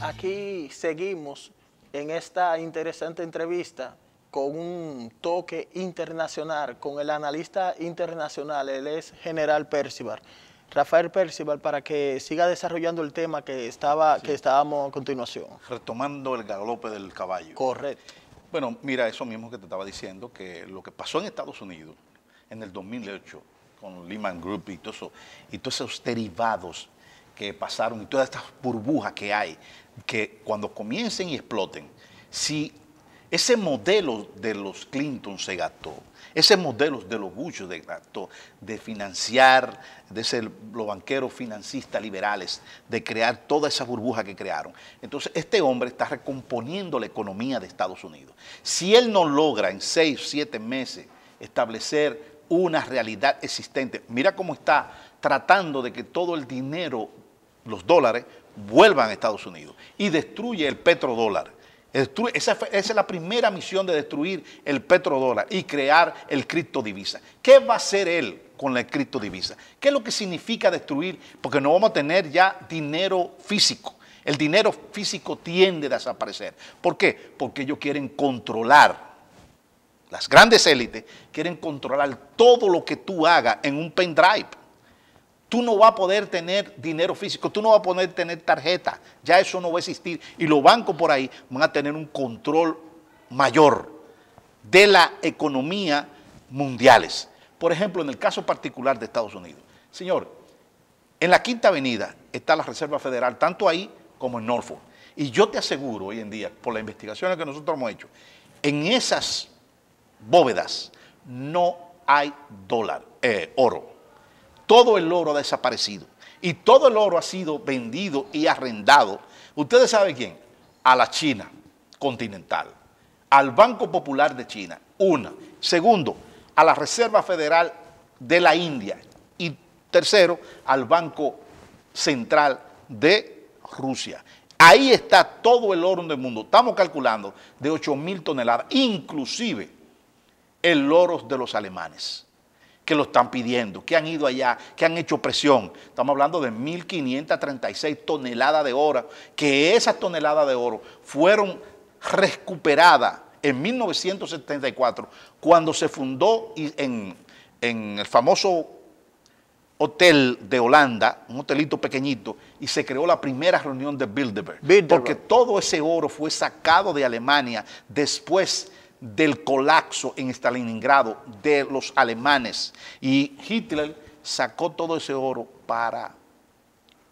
aquí seguimos en esta interesante entrevista con un toque internacional, con el analista internacional, él es General Percival. Rafael Percival para que siga desarrollando el tema que estaba que estábamos a continuación. Retomando el galope del caballo. Correcto. Bueno, mira, eso mismo que te estaba diciendo, que lo que pasó en Estados Unidos en el 2008 con Lehman Group y, todo eso, y todos esos derivados que pasaron y todas estas burbujas que hay, que cuando comiencen y exploten, si ese modelo de los Clinton se gastó. Ese modelo de los Bush se gastó, de financiar, de ser los banqueros financistas liberales, de crear toda esa burbuja que crearon. Entonces, este hombre está recomponiendo la economía de Estados Unidos. Si él no logra en seis, siete meses establecer una realidad existente, mira cómo está tratando de que todo el dinero, los dólares, vuelvan a Estados Unidos y destruye el petrodólar esa, es la primera misión de destruir el petrodólar y crear el criptodivisa. ¿Qué va a hacer él con la criptodivisa? ¿Qué es lo que significa destruir? Porque no vamos a tener ya dinero físico. El dinero físico tiende a desaparecer. ¿Por qué? Porque ellos quieren controlar. Las grandes élites quieren controlar todo lo que tú hagas en un pendrive Tú no vas a poder tener dinero físico, tú no vas a poder tener tarjeta, ya eso no va a existir. Y los bancos por ahí van a tener un control mayor de la economía mundiales. Por ejemplo, en el caso particular de Estados Unidos. Señor, en la Quinta Avenida está la Reserva Federal, tanto ahí como en Norfolk. Y yo te aseguro hoy en día, por las investigaciones que nosotros hemos hecho, en esas bóvedas no hay dólar, eh, oro todo el oro ha desaparecido y todo el oro ha sido vendido y arrendado. ¿Ustedes saben quién? A la China continental, al Banco Popular de China, una. Segundo, a la Reserva Federal de la India y tercero, al Banco Central de Rusia. Ahí está todo el oro del mundo. Estamos calculando de 8 mil toneladas, inclusive el oro de los alemanes que lo están pidiendo, que han ido allá, que han hecho presión. Estamos hablando de 1.536 toneladas de oro, que esas toneladas de oro fueron recuperadas en 1974, cuando se fundó en, el famoso hotel de Holanda, un hotelito pequeñito, y se creó la primera reunión de Bilderberg, porque todo ese oro fue sacado de Alemania después de del colapso en Stalingrado de los alemanes. Y Hitler sacó todo ese oro para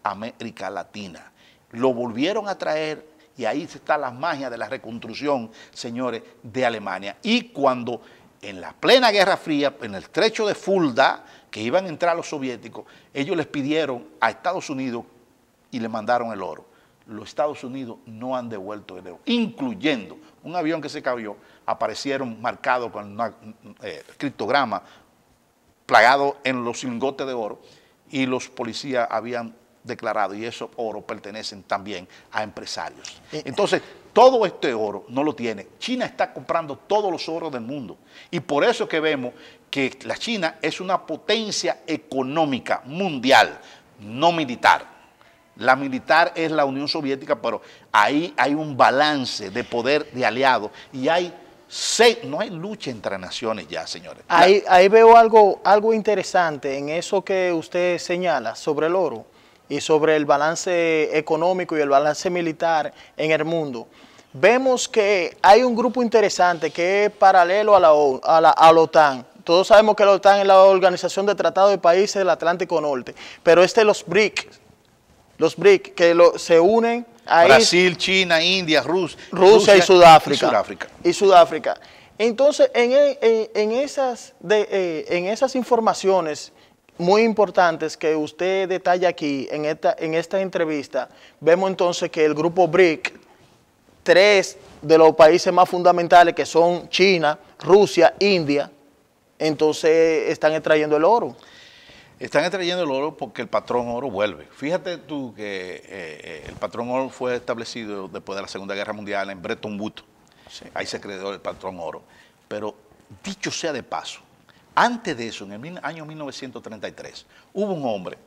América Latina. Lo volvieron a traer y ahí está la magia de la reconstrucción, señores, de Alemania. Y cuando en la plena Guerra Fría, en el trecho de Fulda, que iban a entrar los soviéticos, ellos les pidieron a Estados Unidos y le mandaron el oro. Los Estados Unidos no han devuelto el oro, incluyendo un avión que se cayó aparecieron marcados con un eh, criptograma plagado en los lingotes de oro y los policías habían declarado y esos oro pertenecen también a empresarios. Eh, eh. Entonces, todo este oro no lo tiene. China está comprando todos los oros del mundo y por eso que vemos que la China es una potencia económica mundial, no militar. La militar es la Unión Soviética, pero ahí hay un balance de poder de aliados y hay no hay lucha entre naciones ya, señores. Ahí, veo algo, algo interesante en eso que usted señala sobre el oro y sobre el balance económico y el balance militar en el mundo. Vemos que hay un grupo interesante que es paralelo a la, a la, OTAN. Todos sabemos que la OTAN es la Organización de Tratados de Países del Atlántico Norte, pero este es los BRIC, los BRIC, que se unen Brasil, China, India, Rusia, y Sudáfrica. Y Sudáfrica. Entonces, en, e, esas, eh, en esas informaciones muy importantes que usted detalla aquí en esta, en esta entrevista, vemos entonces que el grupo BRIC, tres de los países más fundamentales que son China, Rusia, India, entonces están extrayendo el oro. Están extrayendo el oro porque el patrón oro vuelve. Fíjate tú que eh, eh, el patrón oro fue establecido después de la Segunda Guerra Mundial en Bretton Woods. Ahí se creó el patrón oro. Pero dicho sea de paso, antes de eso, en el año 1933, hubo un hombre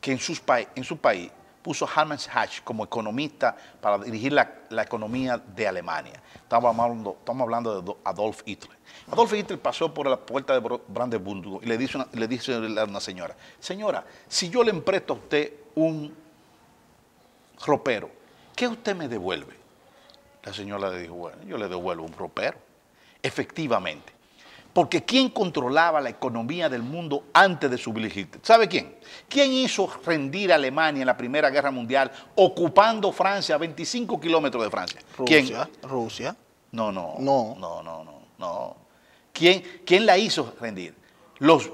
que en su país puso Hermann Hatch como economista para dirigir la, economía de Alemania. Estamos hablando, de Adolf Hitler. Adolf Hitler pasó por la puerta de Brandenburg y le dice, le dice a una señora, señora, si yo le empresto a usted un ropero, ¿qué usted me devuelve? La señora le dijo, bueno, yo le devuelvo un ropero. Efectivamente, porque ¿quién controlaba la economía del mundo antes de su ¿Sabe quién? ¿Quién hizo rendir a Alemania en la Primera Guerra Mundial ocupando Francia, 25 kilómetros de Francia? Rusia. ¿Quién? Rusia. No, no. No. No, no, no. ¿Quién, ¿Quién la hizo rendir? Los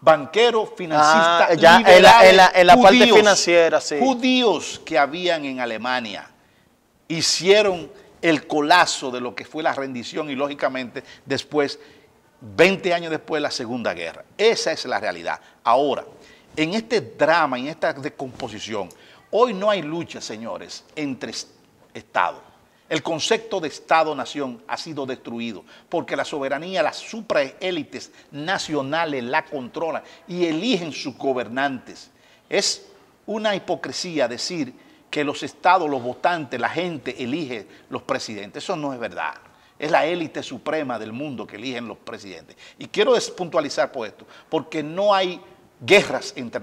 banqueros, financiistas ah, en la, parte financiera, sí. Judíos que habían en Alemania hicieron el colapso de lo que fue la rendición y lógicamente después, 20 años después, la Segunda Guerra. Esa es la realidad. Ahora, en este drama, en esta descomposición, hoy no hay lucha, señores, entre Estados. El concepto de Estado-nación ha sido destruido porque la soberanía, las supraélites nacionales la controlan y eligen sus gobernantes. Es una hipocresía decir que los estados, los votantes, la gente elige los presidentes. Eso no es verdad. Es la élite suprema del mundo que eligen los presidentes. Y quiero puntualizar por esto, porque no hay guerras entre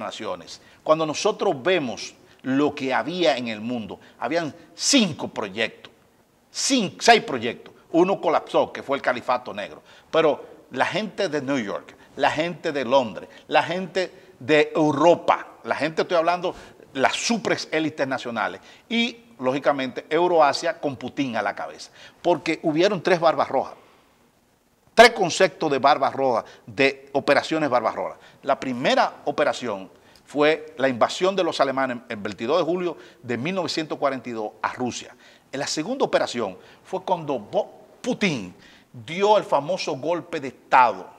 Cuando nosotros vemos lo que había en el mundo, habían cinco proyectos, cinco, seis proyectos. Uno colapsó, que fue el califato negro. Pero la gente de New York, la gente de Londres, la gente de Europa, la gente, estoy hablando las supres élites nacionales y, lógicamente, Euroasia con Putin a la cabeza. Porque hubieron tres barbas rojas, tres conceptos de barbas rojas, de operaciones barbas rojas. La primera operación fue la invasión de los alemanes el 22 de julio de 1942 a Rusia. la segunda operación fue cuando Putin dio el famoso golpe de Estado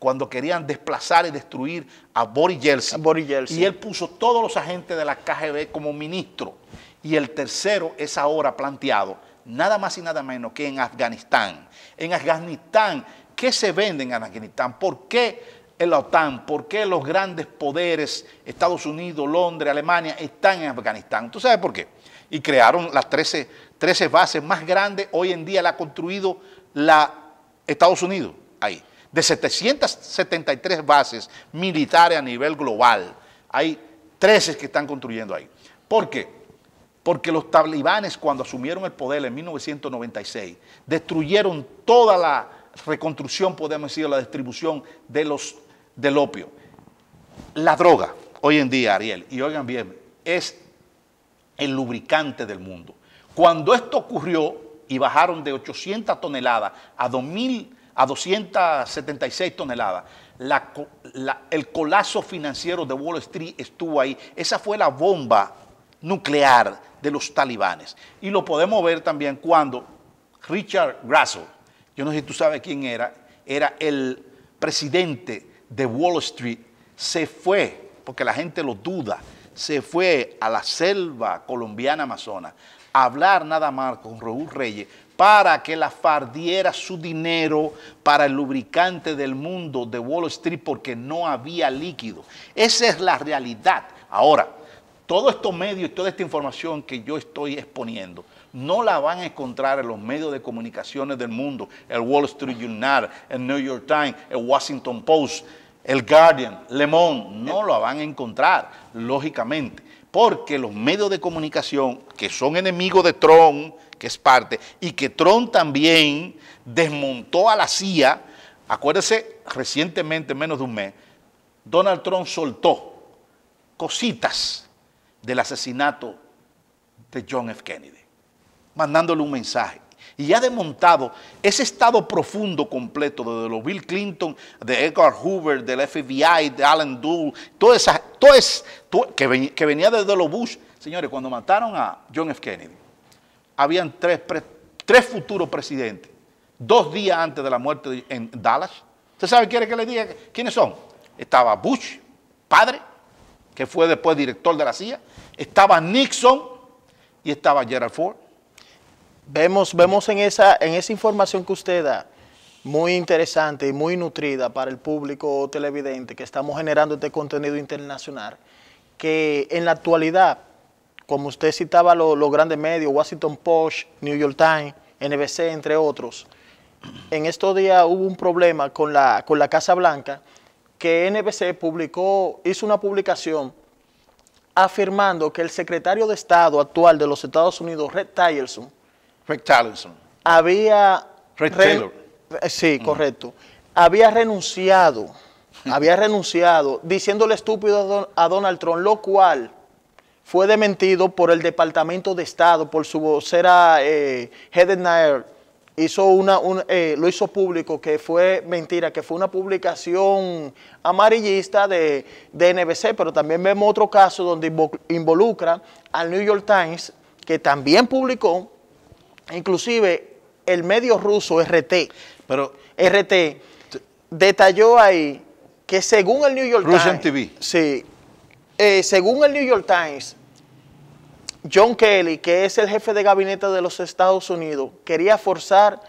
cuando querían desplazar y destruir a Boris Yeltsin. Y él puso todos los agentes de la KGB como ministro. Y el tercero es ahora planteado, nada más y nada menos que en Afganistán. En Afganistán, ¿qué se vende en Afganistán? ¿Por qué la OTAN, por qué los grandes poderes, Estados Unidos, Londres, Alemania, están en Afganistán. ¿Tú sabes por qué? Y crearon las 13, 13 bases más grandes, hoy en día la ha construido la Estados Unidos ahí de 773 bases militares a nivel global. Hay 13 que están construyendo ahí. ¿Por qué? Porque los talibanes cuando asumieron el poder en 1996 destruyeron toda la reconstrucción, podemos decir, la distribución de los, del opio. La droga, hoy en día, Ariel, y oigan bien, es el lubricante del mundo. Cuando esto ocurrió y bajaron de 800 toneladas a 2000 a 276 toneladas. el colapso financiero de Wall Street estuvo ahí. Esa fue la bomba nuclear de los talibanes. Y lo podemos ver también cuando Richard Russell, yo no sé si tú sabes quién era, era el presidente de Wall Street, se fue, porque la gente lo duda, se fue a la selva colombiana amazona a hablar nada más con Raúl Reyes para que la fardiera su dinero para el lubricante del mundo de Wall Street porque no había líquido. Esa es la realidad. Ahora, todos estos medios y toda esta información que yo estoy exponiendo, no la van a encontrar en los medios de comunicaciones del mundo, el Wall Street Journal, el New York Times, el Washington Post, el Guardian, Le Monde, no la van a encontrar, lógicamente, porque los medios de comunicación que son enemigos de Trump, que es parte, y que Trump también desmontó a la CIA. Acuérdese, recientemente, menos de un mes, Donald Trump soltó cositas del asesinato de John F. Kennedy, mandándole un mensaje. Y ha desmontado ese estado profundo completo, de los Bill Clinton, de Edgar Hoover, del FBI, de Alan Dool, todo esa, que venía desde los Bush. Señores, cuando mataron a John F. Kennedy, habían tres, tres futuros presidentes, dos días antes de la muerte en Dallas. ¿Usted sabe quiere que le diga quiénes son? Estaba Bush, padre, que fue después director de la CIA, estaba Nixon y estaba Gerald Ford. Vemos, vemos en, esa, en esa información que usted da, muy interesante y muy nutrida para el público televidente que estamos generando este contenido internacional, que en la actualidad como usted citaba los grandes medios, Washington Post, New York Times, NBC, entre otros, en estos días hubo un problema con la, con la Casa Blanca que NBC publicó, hizo una publicación afirmando que el secretario de Estado actual de los Estados Unidos, Red Tillerson, había... Eh, sí, correcto. Había renunciado, había renunciado, diciéndole estúpido a Donald Trump, lo cual fue dementido por el Departamento de Estado, por su vocera eh, Hizo eh, lo hizo público que fue mentira, que fue una publicación amarillista de, NBC, pero también vemos otro caso donde involucra al New York Times, que también publicó, inclusive el medio ruso RT. Pero RT detalló ahí que según el New York Times, eh, según el New York Times, John Kelly, que es el jefe de gabinete de los Estados Unidos, quería forzar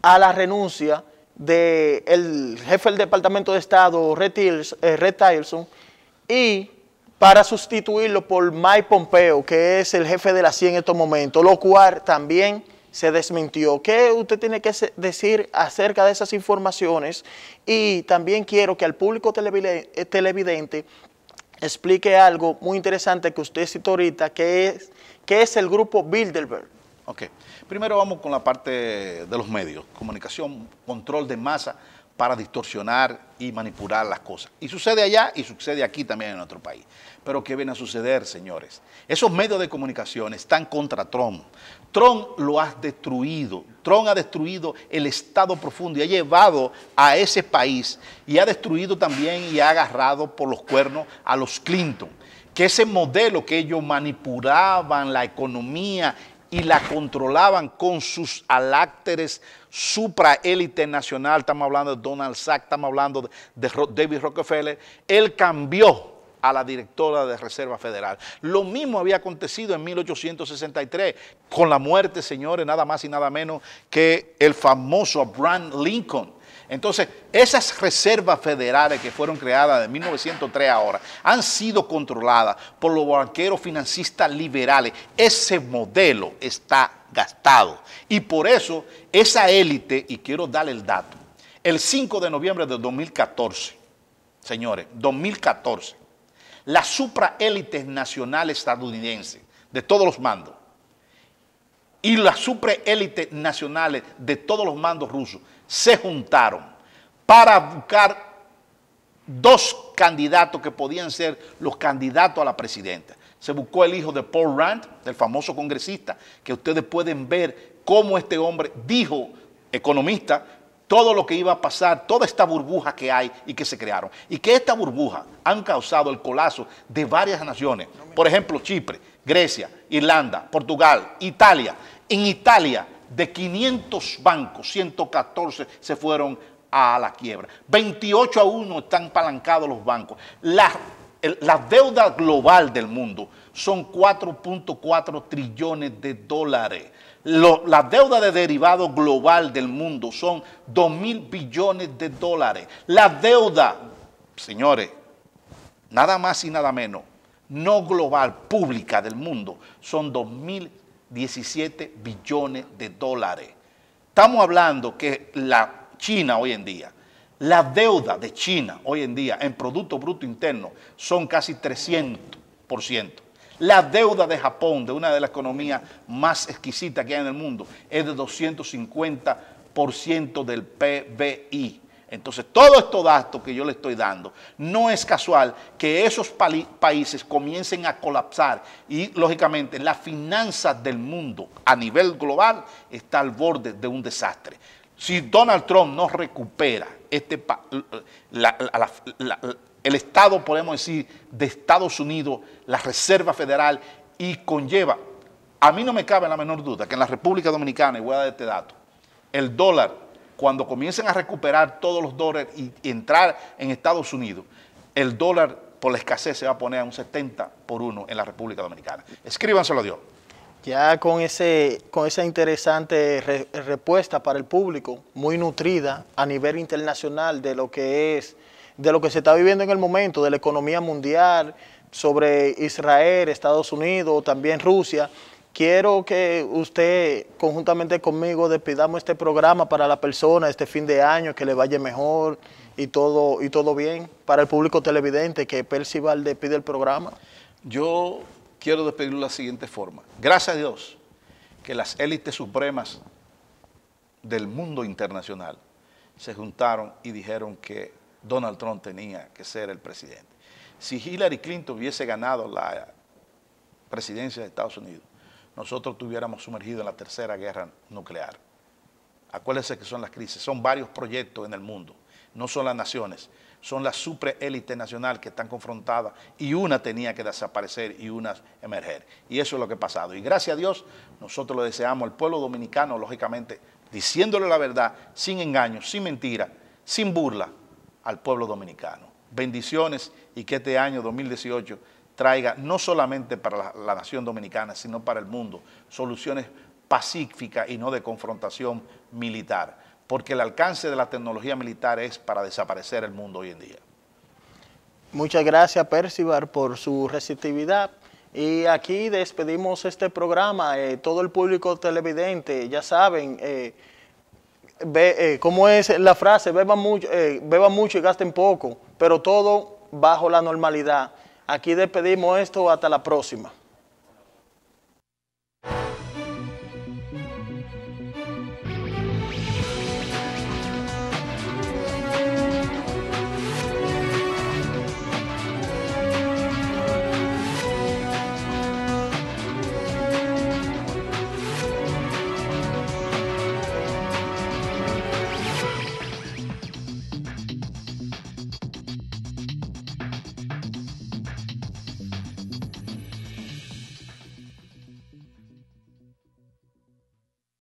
a la renuncia del jefe del Departamento de Estado, Red, eh, Tilson, y para sustituirlo por Mike Pompeo, que es el jefe de la CIA en estos momentos, lo cual también se desmintió. ¿Qué usted tiene que decir acerca de esas informaciones? Y también quiero que al público eh, televidente explique algo muy interesante que usted citó ahorita, que es, que es el grupo Bilderberg. Ok, primero vamos con la parte de los medios, comunicación, control de masa, para distorsionar y manipular las cosas. Y sucede allá y sucede aquí también en nuestro país. Pero ¿qué viene a suceder, señores? Esos medios de comunicación están contra Trump. Trump lo ha destruido. Trump ha destruido el Estado profundo y ha llevado a ese país y ha destruido también y ha agarrado por los cuernos a los Clinton que ese modelo que ellos manipulaban la economía y la controlaban con sus alácteres supraélite nacional, estamos hablando de Donald Sack, estamos hablando de David Rockefeller, él cambió a la directora de Reserva Federal. Lo mismo había acontecido en 1863 con la muerte, señores, nada más y nada menos que el famoso Abraham Lincoln, entonces, esas reservas federales que fueron creadas de 1903 ahora han sido controladas por los banqueros financistas liberales. Ese modelo está gastado. Y por eso esa élite, y quiero darle el dato, el 5 de noviembre de 2014, señores, 2014, las supraélites nacional estadounidense de todos los mandos y las supraélite nacionales de todos los mandos rusos se juntaron para buscar dos candidatos que podían ser los candidatos a la presidenta. Se buscó el hijo de Paul Rand, del famoso congresista, que ustedes pueden ver cómo este hombre dijo, economista, todo lo que iba a pasar, toda esta burbuja que hay y que se crearon. Y que esta burbuja han causado el colapso de varias naciones. Por ejemplo, Chipre, Grecia, Irlanda, Portugal, Italia. En Italia de 500 bancos, 114 se fueron a la quiebra. 28 a 1 están palancados los bancos. La, la deuda global del mundo son 4.4 trillones de dólares. la deuda de derivado global del mundo son 2 mil billones de dólares. La deuda, señores, nada más y nada menos, no global, pública del mundo, son 2.000. 17 billones de dólares. Estamos hablando que la China hoy en día, la deuda de China hoy en día en Producto Bruto Interno son casi 300%. La deuda de Japón, de una de las economías más exquisitas que hay en el mundo, es de 250% del PBI. Entonces, todos estos datos que yo le estoy dando, no es casual que esos países comiencen a colapsar y, lógicamente, las finanzas del mundo a nivel global está al borde de un desastre. Si Donald Trump no recupera este, el Estado, podemos decir, de Estados Unidos, la Reserva Federal, y conlleva, a mí no me cabe la menor duda que en la República Dominicana, y voy a dar este dato, el dólar cuando comiencen a recuperar todos los dólares y, entrar en Estados Unidos, el dólar por la escasez se va a poner a un 70 por 1 en la República Dominicana. Escríbanselo a Dios. Ya con, ese, con esa interesante respuesta para el público, muy nutrida a nivel internacional de lo que es, de lo que se está viviendo en el momento, de la economía mundial, sobre Israel, Estados Unidos, también Rusia, Quiero que usted conjuntamente conmigo despidamos este programa para la persona este fin de año, que le vaya mejor y todo, y todo bien. Para el público televidente, que Percival despide el programa. Yo quiero despedirlo de la siguiente forma. Gracias a Dios que las élites supremas del mundo internacional se juntaron y dijeron que Donald Trump tenía que ser el presidente. Si Hillary Clinton hubiese ganado la presidencia de Estados Unidos, nosotros tuviéramos sumergido en la tercera guerra nuclear. Acuérdense que son las crisis, son varios proyectos en el mundo, no son las naciones, son la superélite nacional que están confrontadas y una tenía que desaparecer y una emerger. Y eso es lo que ha pasado. Y gracias a Dios, nosotros lo deseamos al pueblo dominicano, lógicamente, diciéndole la verdad, sin engaño, sin mentira, sin burla al pueblo dominicano. Bendiciones y que este año 2018 traiga no solamente para la, nación dominicana, sino para el mundo, soluciones pacíficas y no de confrontación militar, porque el alcance de la tecnología militar es para desaparecer el mundo hoy en día. Muchas gracias, Percival, por su receptividad. Y aquí despedimos este programa. Eh, todo el público televidente, ya saben, eh, ve, eh, ¿cómo es la frase? beba mucho, eh, beban mucho y gasten poco, pero todo bajo la normalidad. Aquí despedimos esto hasta la próxima.